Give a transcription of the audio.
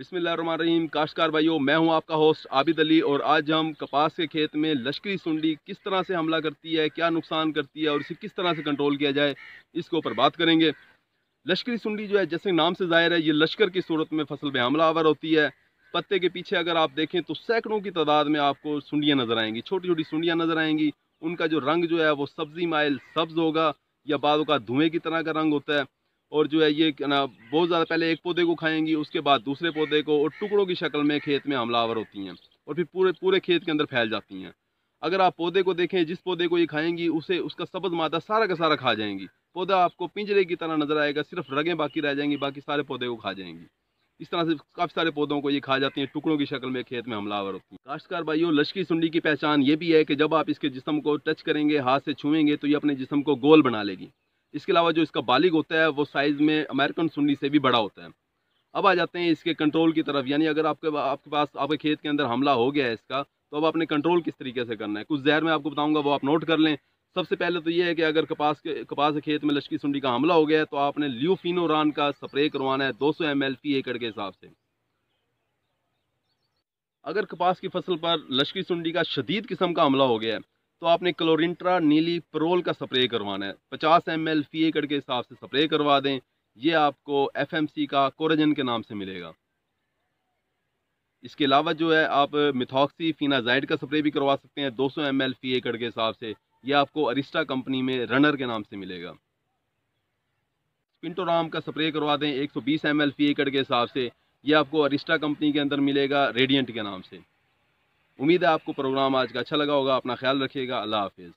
बिसमीम काशकार भाइयों मैं हूं आपका होस्ट आबिद अली और आज हम कपास के खेत में लश्करी सुंडी किस तरह से हमला करती है क्या नुकसान करती है और इसे किस तरह से कंट्रोल किया जाए इसके ऊपर बात करेंगे लश्करी सुंडी जो है जैसे नाम से जाहिर है ये लश्कर की सूरत में फसल में हमला आवर होती है पत्ते के पीछे अगर आप देखें तो सैकड़ों की तादाद में आपको सुंडियाँ नज़र आएंगी छोटी छोटी सुंडियाँ नज़र आएंगी उनका जो रंग जो है वो सब्ज़ी माइल सब्ज़ होगा या बाद का धुएँ की तरह का रंग होता है और जो है ये ना बहुत ज़्यादा पहले एक पौधे को खाएंगी उसके बाद दूसरे पौधे को और टुकड़ों की शक्ल में खेत में हमलावर होती हैं और फिर पूरे पूरे खेत के अंदर फैल जाती हैं अगर आप पौधे को देखें जिस पौधे को ये खाएंगी उसे उसका सबज मादा सारा का सारा खा जाएंगी पौधा आपको पिंजरे की तरह नजर आएगा सिर्फ रगें बाकी रह जाएंगी बाकी सारे पौधे को खा जाएंगी इस तरह से काफ़ी सारे पौधों को ये खा जाती हैं टुकड़ों की शक्ल में खेत में हमलावर होती हैं काश्तकार भाइयों लश्की सुंडी की पहचान ये भी है कि जब आप इसके जिसम को टच करेंगे हाथ से छुएंगे तो ये अपने जिसम को गोल बना लेगी इसके अलावा जो इसका बालिग होता है वो साइज़ में अमेरिकन सुन्नी से भी बड़ा होता है अब आ जाते हैं इसके कंट्रोल की तरफ यानी अगर आपके आपके पास आपके खेत के अंदर हमला हो गया है इसका तो अब आपने कंट्रोल किस तरीके से करना है कुछ जहर मैं आपको बताऊंगा वो आप नोट कर लें सबसे पहले तो ये है कि अगर कपास के कपास के खेत में लश्की सुंडी का हमला हो गया है तो आपने ल्यूफिनोरान का स्प्रे करवाना है 200 सौ एम एल एकड़ के हिसाब से अगर कपास की फसल पर लश्की सुंडी का शदीद किस्म का हमला हो गया है तो आपने क्लोरिंट्रा नीली परोल का स्प्रे करवाना है पचास एम एल फी एकड़ के हिसाब से स्प्रे करवा दें ये आपको एफ एम सी का कोरेजन के नाम से मिलेगा इसके अलावा जो है आप मिथॉक्सी फिनाजाइड का स्प्रे भी करवा सकते हैं 200 सौ एम एल फी एकड़ के हिसाब से ये आपको अरिस्टा कंपनी में रनर के नाम से मिलेगा स्पिंटोराम का स्प्रे करवा दें 120 सौ बीस एम एल फी एकड़ के हिसाब से ये आपको अरिस्टा कंपनी के अंदर मिलेगा रेडियंट के नाम से उम्मीद है आपको प्रोग्राम आज का अच्छा लगा होगा अपना ख्याल रखिएगा अल्लाह हाफिज़